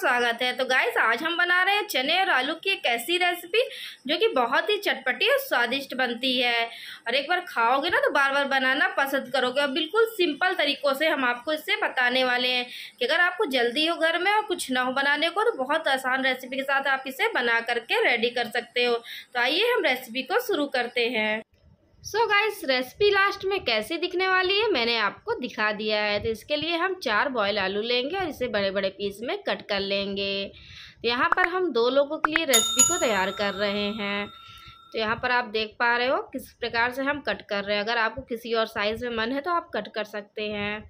स्वागत है तो गाइस आज हम बना रहे हैं चने और आलू की एक ऐसी रेसिपी जो कि बहुत ही चटपटी और स्वादिष्ट बनती है और एक बार खाओगे ना तो बार बार बनाना पसंद करोगे और बिल्कुल सिंपल तरीक़ों से हम आपको इससे बताने वाले हैं कि अगर आपको जल्दी हो घर में और कुछ ना हो बनाने को तो बहुत आसान रेसिपी के साथ आप इसे बना करके रेडी कर सकते हो तो आइए हम रेसिपी को शुरू करते हैं सो गाइस रेसिपी लास्ट में कैसे दिखने वाली है मैंने आपको दिखा दिया है तो इसके लिए हम चार बॉयल आलू लेंगे और इसे बड़े बड़े पीस में कट कर लेंगे तो यहाँ पर हम दो लोगों के लिए रेसिपी को तैयार कर रहे हैं तो यहाँ पर आप देख पा रहे हो किस प्रकार से हम कट कर रहे हैं अगर आपको किसी और साइज़ में मन है तो आप कट कर सकते हैं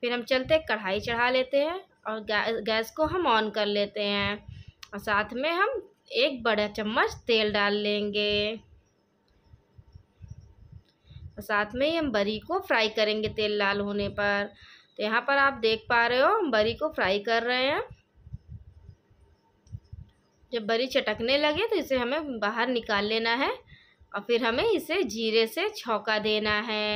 फिर हम चलते कढ़ाई चढ़ा लेते हैं और गैस को हम ऑन कर लेते हैं और साथ में हम एक बड़ा चम्मच तेल डाल लेंगे और साथ में ही हम बरी को फ्राई करेंगे तेल लाल होने पर तो यहाँ पर आप देख पा रहे हो हम बरी को फ्राई कर रहे हैं जब बरी चटकने लगे तो इसे हमें बाहर निकाल लेना है और फिर हमें इसे जीरे से छौका देना है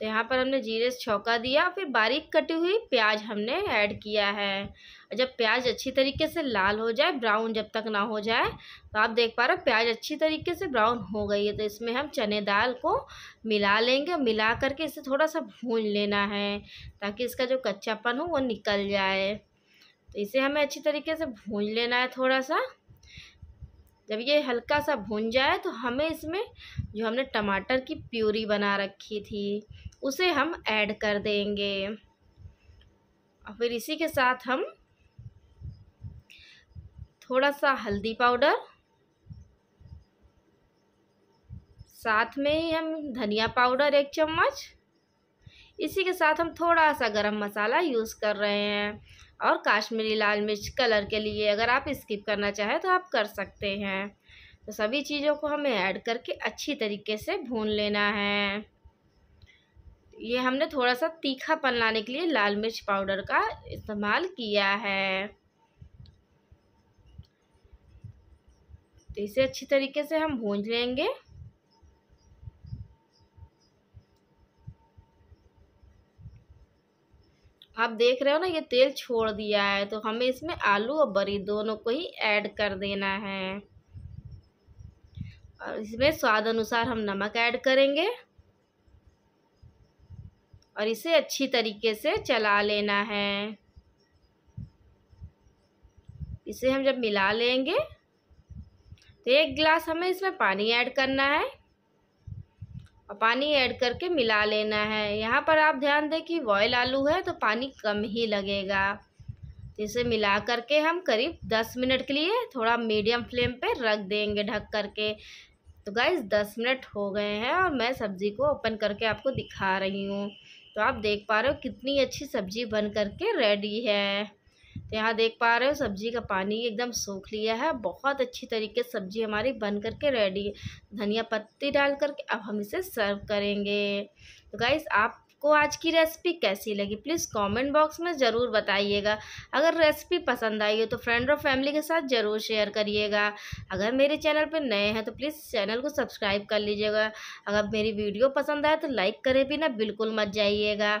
तो यहाँ पर हमने जीरे से छौका दिया फिर बारीक कटी हुई प्याज हमने ऐड किया है और जब प्याज अच्छी तरीके से लाल हो जाए ब्राउन जब तक ना हो जाए तो आप देख पा रहे हो प्याज अच्छी तरीके से ब्राउन हो गई है तो इसमें हम चने दाल को मिला लेंगे मिला करके इसे थोड़ा सा भून लेना है ताकि इसका जो कच्चापन हो वो निकल जाए तो इसे हमें अच्छी तरीके से भून लेना है थोड़ा सा जब ये हल्का सा भुन जाए तो हमें इसमें जो हमने टमाटर की प्यूरी बना रखी थी उसे हम ऐड कर देंगे और फिर इसी के साथ हम थोड़ा सा हल्दी पाउडर साथ में ही हम धनिया पाउडर एक चम्मच इसी के साथ हम थोड़ा सा गरम मसाला यूज़ कर रहे हैं और काश्मीरी लाल मिर्च कलर के लिए अगर आप स्किप करना चाहें तो आप कर सकते हैं तो सभी चीज़ों को हमें ऐड करके अच्छी तरीके से भून लेना है ये हमने थोड़ा सा तीखापन लाने के लिए लाल मिर्च पाउडर का इस्तेमाल किया है तो इसे अच्छी तरीके से हम भून लेंगे आप देख रहे हो ना ये तेल छोड़ दिया है तो हमें इसमें आलू और बरी दोनों को ही ऐड कर देना है और इसमें स्वाद अनुसार हम नमक ऐड करेंगे और इसे अच्छी तरीके से चला लेना है इसे हम जब मिला लेंगे तो एक गिलास हमें इसमें पानी ऐड करना है और पानी ऐड करके मिला लेना है यहाँ पर आप ध्यान दें कि बॉयल आलू है तो पानी कम ही लगेगा तो इसे मिला करके हम करीब दस मिनट के लिए थोड़ा मीडियम फ्लेम पे रख देंगे ढक करके तो गाइज दस मिनट हो गए हैं और मैं सब्ज़ी को ओपन करके आपको दिखा रही हूँ तो आप देख पा रहे हो कितनी अच्छी सब्ज़ी बन करके रेडी है तो यहाँ देख पा रहे हो सब्जी का पानी एकदम सूख लिया है बहुत अच्छी तरीके से सब्जी हमारी बन करके रेडी धनिया पत्ती डाल करके अब हम इसे सर्व करेंगे तो गाइस आप आपको आज की रेसिपी कैसी लगी प्लीज़ कमेंट बॉक्स में ज़रूर बताइएगा अगर रेसिपी पसंद आई हो तो फ्रेंड और फैमिली के साथ ज़रूर शेयर करिएगा अगर मेरे चैनल पर नए हैं तो प्लीज़ चैनल को सब्सक्राइब कर लीजिएगा अगर मेरी वीडियो पसंद आए तो लाइक करे भी ना बिल्कुल मत जाइएगा